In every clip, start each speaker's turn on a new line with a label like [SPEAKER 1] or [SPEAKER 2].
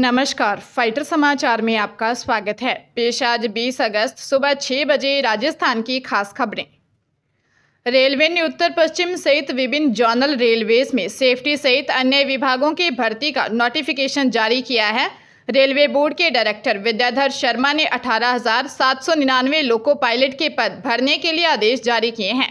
[SPEAKER 1] नमस्कार फाइटर समाचार में आपका स्वागत है पेश आज 20 अगस्त सुबह 6 बजे राजस्थान की खास खबरें रेलवे ने उत्तर पश्चिम सहित विभिन्न जोनल रेलवेज में सेफ्टी सहित अन्य विभागों की भर्ती का नोटिफिकेशन जारी किया है रेलवे बोर्ड के डायरेक्टर विद्याधर शर्मा ने अठारह लोको पायलट के पद भरने के लिए आदेश जारी किए हैं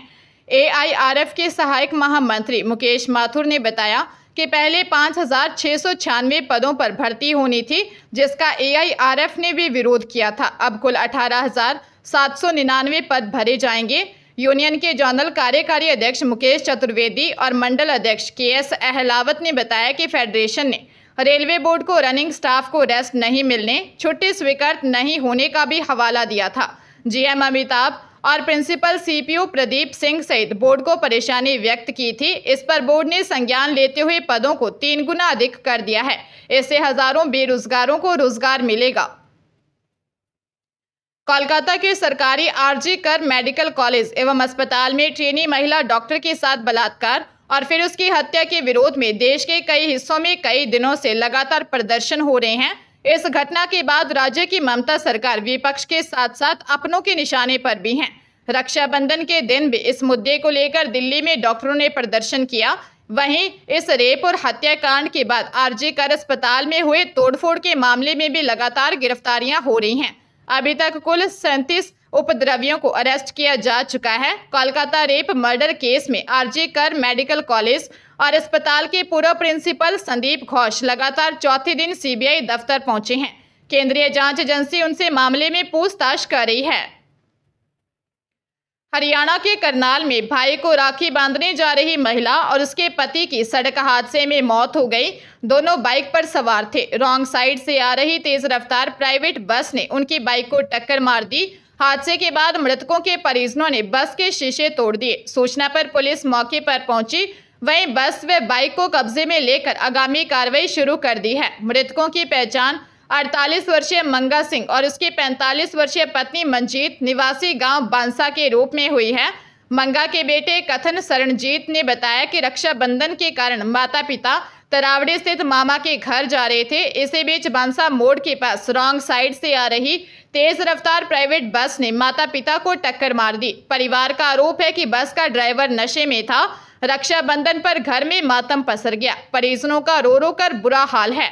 [SPEAKER 1] एआईआरएफ के सहायक महामंत्री मुकेश माथुर ने बताया कि पहले पाँच हज़ार छः सौ छियानवे पदों पर भर्ती होनी थी जिसका एआईआरएफ ने भी विरोध किया था अब कुल अठारह हज़ार सात सौ निन्यानवे पद भरे जाएंगे यूनियन के जनरल कार्यकारी अध्यक्ष मुकेश चतुर्वेदी और मंडल अध्यक्ष के एस अहलावत ने बताया कि फेडरेशन ने रेलवे बोर्ड को रनिंग स्टाफ को रेस्ट नहीं मिलने छुट्टी स्वीकृत नहीं होने का भी हवाला दिया था जीएम अमिताभ और प्रिंसिपल सीपीयू प्रदीप सिंह सहित बोर्ड को परेशानी व्यक्त की थी इस पर बोर्ड ने संज्ञान लेते हुए पदों को तीन गुना अधिक कर दिया है इससे हजारों बेरोजगारों को रोजगार मिलेगा कोलकाता के सरकारी आरजी कर मेडिकल कॉलेज एवं अस्पताल में ट्रेनी महिला डॉक्टर के साथ बलात्कार और फिर उसकी हत्या के विरोध में देश के कई हिस्सों में कई दिनों से लगातार प्रदर्शन हो रहे हैं इस घटना के बाद राज्य की ममता सरकार विपक्ष के साथ साथ अपनों के निशाने पर भी हैं रक्षाबंधन के दिन भी इस मुद्दे को लेकर दिल्ली में डॉक्टरों ने प्रदर्शन किया वहीं इस रेप और हत्याकांड के बाद आरजी कर अस्पताल में हुए तोड़फोड़ के मामले में भी लगातार गिरफ्तारियां हो रही हैं अभी तक कुल सैंतीस उपद्रवियों को अरेस्ट किया जा चुका है कोलकाता रेप मर्डर केस में आरजी कर मेडिकल कॉलेज और अस्पताल के पूर्व प्रिंसिपल संदीप घोष लगातार चौथे दिन सीबीआई दफ्तर पहुंचे हैं केंद्रीय जांच एजेंसी उनसे मामले में पूछताछ कर रही है हरियाणा के करनाल में भाई को राखी बांधने जा रही महिला और उसके पति की सड़क हादसे में मौत हो गई दोनों बाइक पर सवार थे रॉन्ग साइड से आ रही तेज रफ्तार प्राइवेट बस ने उनकी बाइक को टक्कर मार दी हादसे के बाद मृतकों के परिजनों ने बस के शीशे तोड़ दिए सूचना पर पुलिस मौके पर पहुंची वहीं बस व बाइक को कब्जे में लेकर आगामी कार्रवाई शुरू कर दी है मृतकों की पहचान अड़तालीस वर्षीय मंगा सिंह और उसकी पैंतालीस वर्षीय पत्नी मंजीत निवासी गांव बांसा के रूप में हुई है मंगा के बेटे कथन शरणजीत ने बताया कि रक्षाबंधन के कारण माता पिता तरावड़ी स्थित मामा के घर जा रहे थे इसी बीच बांसा मोड़ के पास रॉन्ग साइड से आ रही तेज रफ्तार प्राइवेट बस ने माता पिता को टक्कर मार दी परिवार का आरोप है कि बस का ड्राइवर नशे में था रक्षाबंधन पर घर में मातम पसर गया परिजनों का रो रो कर बुरा हाल है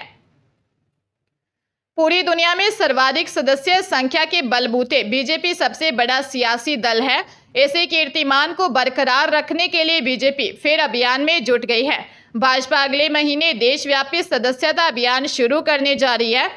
[SPEAKER 1] पूरी दुनिया में सर्वाधिक सदस्य संख्या के बलबूते बीजेपी सबसे बड़ा सियासी दल है ऐसे कीर्तिमान को बरकरार रखने के लिए बीजेपी फिर अभियान में जुट गई है भाजपा अगले महीने देशव्यापी सदस्यता अभियान शुरू करने जा रही है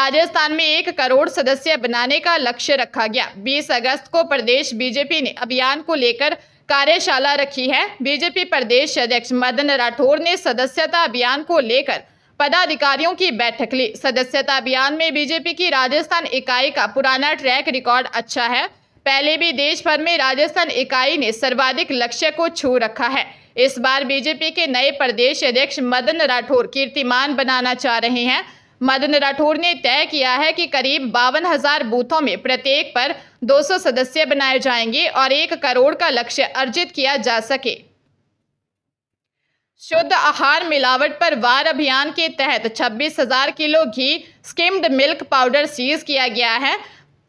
[SPEAKER 1] राजस्थान में एक करोड़ सदस्य बनाने का लक्ष्य रखा गया 20 अगस्त को प्रदेश बीजेपी ने अभियान को लेकर कार्यशाला रखी है बीजेपी प्रदेश अध्यक्ष मदन राठौर ने सदस्यता अभियान को लेकर पदाधिकारियों की बैठक ली सदस्यता अभियान में बीजेपी की राजस्थान इकाई का पुराना ट्रैक रिकॉर्ड अच्छा है पहले भी देश भर में राजस्थान इकाई ने सर्वाधिक लक्ष्य को छू रखा है इस बार बीजेपी के नए प्रदेश अध्यक्ष मदन राठौर कीर्तिमान बनाना चाह रहे हैं मदन राठौर ने तय किया है कि करीब बावन हजार बूथों में प्रत्येक पर 200 सदस्य बनाए जाएंगे और एक करोड़ का लक्ष्य अर्जित किया जा सके शुद्ध आहार मिलावट पर वार अभियान के तहत छब्बीस हजार किलो घी स्किम्ड मिल्क पाउडर सीज किया गया है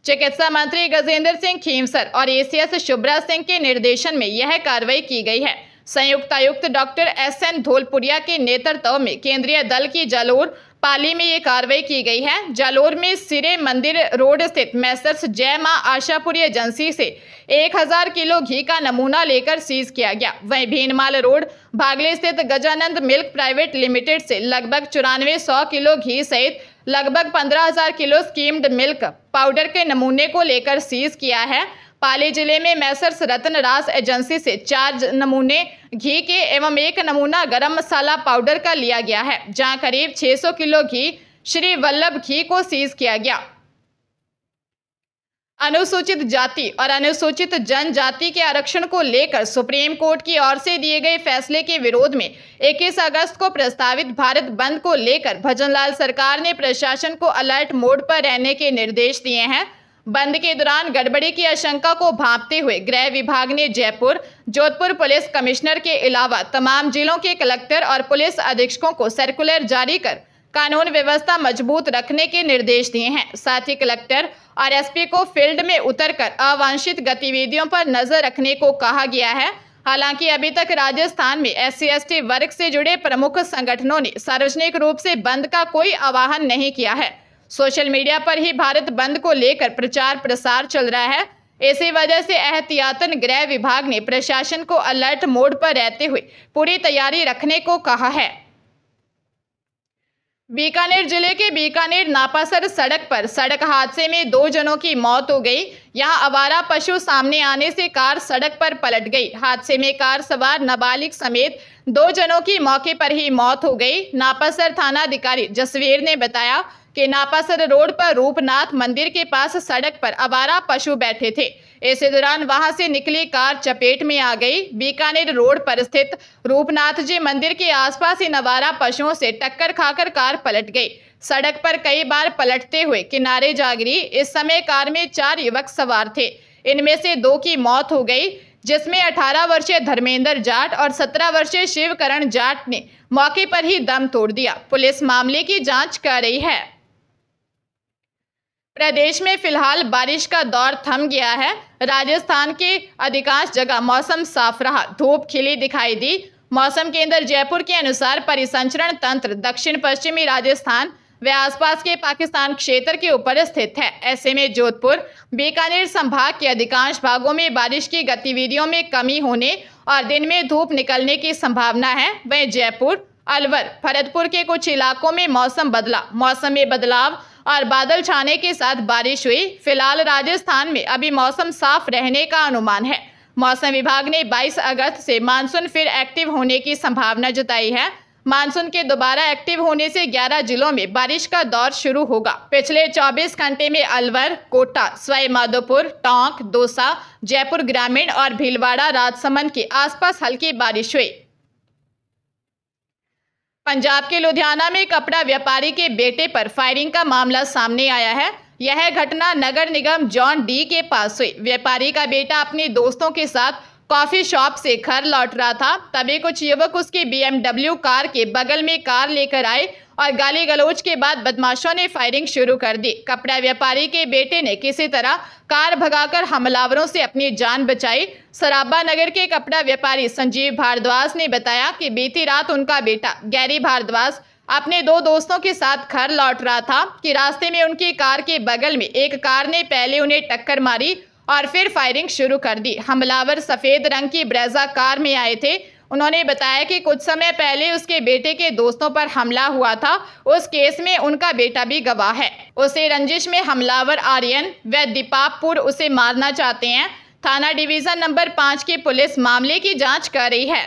[SPEAKER 1] चिकित्सा मंत्री गजेंद्र सिंह खीमसर और एसीएस शुभ्रा सिंह के निर्देशन में यह कार्रवाई की गई है संयुक्त आयुक्त डॉक्टर एस एन धोलपुरिया के नेतृत्व में केंद्रीय दल की जलोर पाली में ये कार्रवाई की गई है जालोर में सिरे मंदिर रोड स्थित मैसर्स जय माँ आशापुरी एजेंसी से 1000 किलो घी का नमूना लेकर सीज किया गया वहीं भीनमाल रोड भागले स्थित गजानंद मिल्क प्राइवेट लिमिटेड से लगभग चौरानवे सौ किलो घी सहित लगभग 15000 किलो स्कीम्ड मिल्क पाउडर के नमूने को लेकर सीज किया है पाली जिले में मैसर्स रास एजेंसी से चार नमूने घी के एवं एक नमूना गरम मसाला पाउडर का लिया गया है जहां करीब 600 किलो घी श्री वल्लभ घी को सीज किया गया अनुसूचित जाति और अनुसूचित जनजाति के आरक्षण को लेकर सुप्रीम कोर्ट की ओर से दिए गए फैसले के विरोध में 21 अगस्त को प्रस्तावित भारत बंद को लेकर भजनलाल सरकार ने प्रशासन को अलर्ट मोड पर रहने के निर्देश दिए हैं बंद के दौरान गड़बड़ी की आशंका को भांपते हुए गृह विभाग ने जयपुर जोधपुर पुलिस कमिश्नर के अलावा तमाम जिलों के कलेक्टर और पुलिस अधीक्षकों को सर्कुलर जारी कर कानून व्यवस्था मजबूत रखने के निर्देश दिए हैं साथ ही कलेक्टर और एसपी को फील्ड में उतरकर अवांछित गतिविधियों पर नजर रखने को कहा गया है हालांकि अभी तक राजस्थान में एस सी वर्ग से जुड़े प्रमुख संगठनों ने सार्वजनिक रूप से बंद का कोई आवाहन नहीं किया है सोशल मीडिया पर ही भारत बंद को लेकर प्रचार प्रसार चल रहा है इसी वजह से एहतियातन गृह विभाग ने प्रशासन को अलर्ट मोड पर रहते हुए पूरी तैयारी रखने को कहा है बीकानेर जिले के बीकानेर नापासर सड़क पर सड़क हादसे में दो जनों की मौत हो गई यहां आवारा पशु सामने आने से कार सड़क पर पलट गई हादसे में कार सवार नाबालिग समेत दो जनों की मौके पर ही मौत हो गई नापासर थाना अधिकारी जसवीर ने बताया कि नापासर रोड पर रूपनाथ मंदिर के पास सड़क पर आवारा पशु बैठे थे इस दौरान वहां से निकली कार चपेट में आ गई बीकानेर रोड पर स्थित रूपनाथ जी मंदिर के आसपास ही नवारा पशुओं से टक्कर खाकर कार पलट गई सड़क पर कई बार पलटते हुए किनारे जागरी इस समय कार में चार युवक सवार थे इनमें से दो की मौत हो गई जिसमें 18 वर्षीय धर्मेंद्र जाट और 17 वर्षीय शिवकरण जाट ने मौके पर ही दम तोड़ दिया पुलिस मामले की जांच कर रही है प्रदेश में फिलहाल बारिश का दौर थम गया है राजस्थान के अधिकांश जगह मौसम साफ रहा धूप खिली दिखाई दी मौसम केंद्र जयपुर के अनुसार परिसंचरण तंत्र दक्षिण पश्चिमी राजस्थान व आसपास के पाकिस्तान क्षेत्र के ऊपर स्थित है ऐसे में जोधपुर बीकानेर संभाग के अधिकांश भागों में बारिश की गतिविधियों में कमी होने और दिन में धूप निकलने की संभावना है वह जयपुर अलवर भरतपुर के कुछ इलाकों में मौसम बदला मौसम में बदलाव और बादल छाने के साथ बारिश हुई फिलहाल राजस्थान में अभी मौसम साफ रहने का अनुमान है मौसम विभाग ने 22 अगस्त से मानसून फिर एक्टिव होने की संभावना जताई है मानसून के दोबारा एक्टिव होने से 11 जिलों में बारिश का दौर शुरू होगा पिछले 24 घंटे में अलवर कोटा माधोपुर टोंक दौसा जयपुर ग्रामीण और भीलवाड़ा राजसमंद के आसपास हल्की बारिश हुई पंजाब के लुधियाना में कपड़ा व्यापारी के बेटे पर फायरिंग का मामला सामने आया है यह घटना नगर निगम जॉन डी के पास हुई व्यापारी का बेटा अपने दोस्तों के साथ कॉफी शॉप से घर लौट रहा था तभी कुछ युवक उसके बीएमडब्ल्यू कार के बगल में कार लेकर आए और गाली गलौज के बाद बदमाशों ने फायरिंग शुरू कर दी कपड़ा व्यापारी के बेटे ने किसी तरह कार भगाकर हमलावरों से अपनी जान बचाई सराबा नगर के कपड़ा व्यापारी संजीव भारद्वाज ने बताया कि बीती रात उनका बेटा गैरी भारद्वाज अपने दो दोस्तों के साथ घर लौट रहा था कि रास्ते में उनकी कार के बगल में एक कार ने पहले उन्हें टक्कर मारी और फिर फायरिंग शुरू कर दी हमलावर सफ़ेद रंग की ब्रेजा कार में आए थे उन्होंने बताया कि कुछ समय पहले उसके बेटे के दोस्तों पर हमला हुआ था उस केस में उनका बेटा भी गवाह है उसे रंजिश में हमलावर आर्यन व दीपापुर उसे मारना चाहते हैं थाना डिवीजन नंबर पाँच की पुलिस मामले की जाँच कर रही है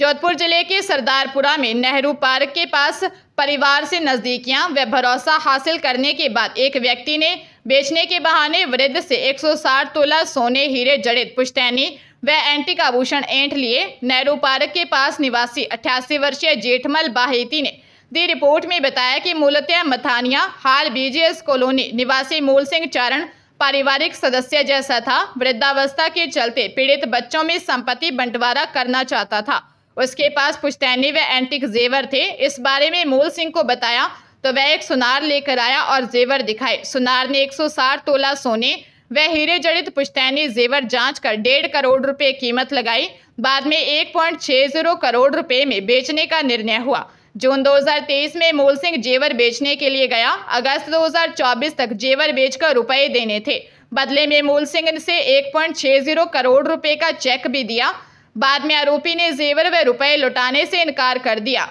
[SPEAKER 1] जोधपुर जिले के सरदारपुरा में नेहरू पार्क के पास परिवार से नज़दीकियां व भरोसा हासिल करने के बाद एक व्यक्ति ने बेचने के बहाने वृद्ध से 160 तोला सोने हीरे जड़ित पुश्तैनी व एंटिक आभूषण एंट लिए नेहरू पार्क के पास निवासी अठासी वर्षीय जेठमल बाहेती ने दी रिपोर्ट में बताया कि मूलतः मथानिया हाल बीजीएस कॉलोनी निवासी मूल सिंह चारण पारिवारिक सदस्य जैसा था वृद्धावस्था के चलते पीड़ित बच्चों में संपत्ति बंटवारा करना चाहता था उसके पास पुश्तैनी व एंटिक जेवर थे इस बारे में मूल सिंह को बताया तो वह एक सुनार लेकर आया और जेवर दिखाए सुनार ने 160 तोला सोने वह हीरे जड़ित पुश्तैनी जेवर जांच कर डेढ़ करोड़ रुपए कीमत लगाई बाद में एक पॉइंट छः जीरो करोड़ रुपए में बेचने का निर्णय हुआ जून 2023 में मूल सिंह जेवर बेचने के लिए गया अगस्त 2024 तक जेवर बेचकर रुपए देने थे बदले में मूल सिंह से एक जीरो करोड़ रुपए का चेक भी दिया बाद में आरोपी ने जेवर व रुपए लुटाने से इनकार कर दिया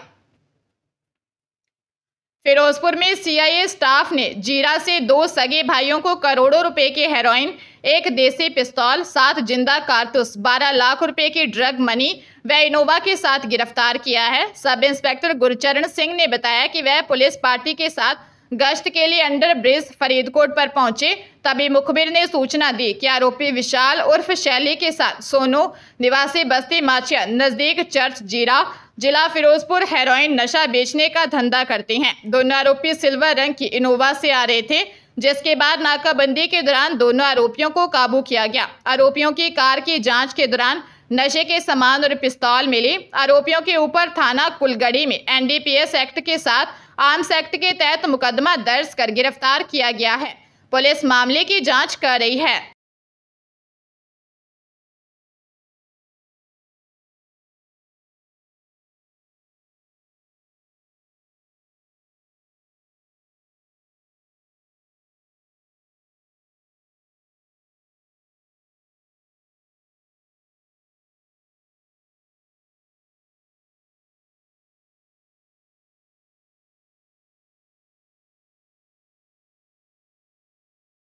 [SPEAKER 1] फिरोजपुर में सीआईए स्टाफ ने जीरा से दो सगे भाइयों को करोड़ों रुपए के हेरोइन एक देसी पिस्तौल सात जिंदा कारतूस बारह लाख रुपए की ड्रग मनी व इनोवा के साथ गिरफ्तार किया है सब इंस्पेक्टर गुरचरण सिंह ने बताया कि वह पुलिस पार्टी के साथ गश्त के लिए अंडर ब्रिज फरीदकोट पर पहुंचे तभी मुखबिर ने सूचना दी कि आरोपी विशाल उर्फ शैली के साथ सोनो निवासी बस्ती माछिया नजदीक चर्च जीरा जिला फिरोजपुर हेरोइन नशा बेचने का धंधा करते हैं दोनों आरोपी सिल्वर रंग की इनोवा से आ रहे थे जिसके बाद नाकाबंदी के दौरान दोनों आरोपियों को काबू किया गया आरोपियों की कार की जांच के दौरान नशे के सामान और पिस्तौल मिली आरोपियों के ऊपर थाना कुलगढ़ी में एनडीपीएस एक्ट के साथ आर्म्स एक्ट के तहत मुकदमा दर्ज कर गिरफ्तार किया गया है पुलिस मामले की जाँच कर रही है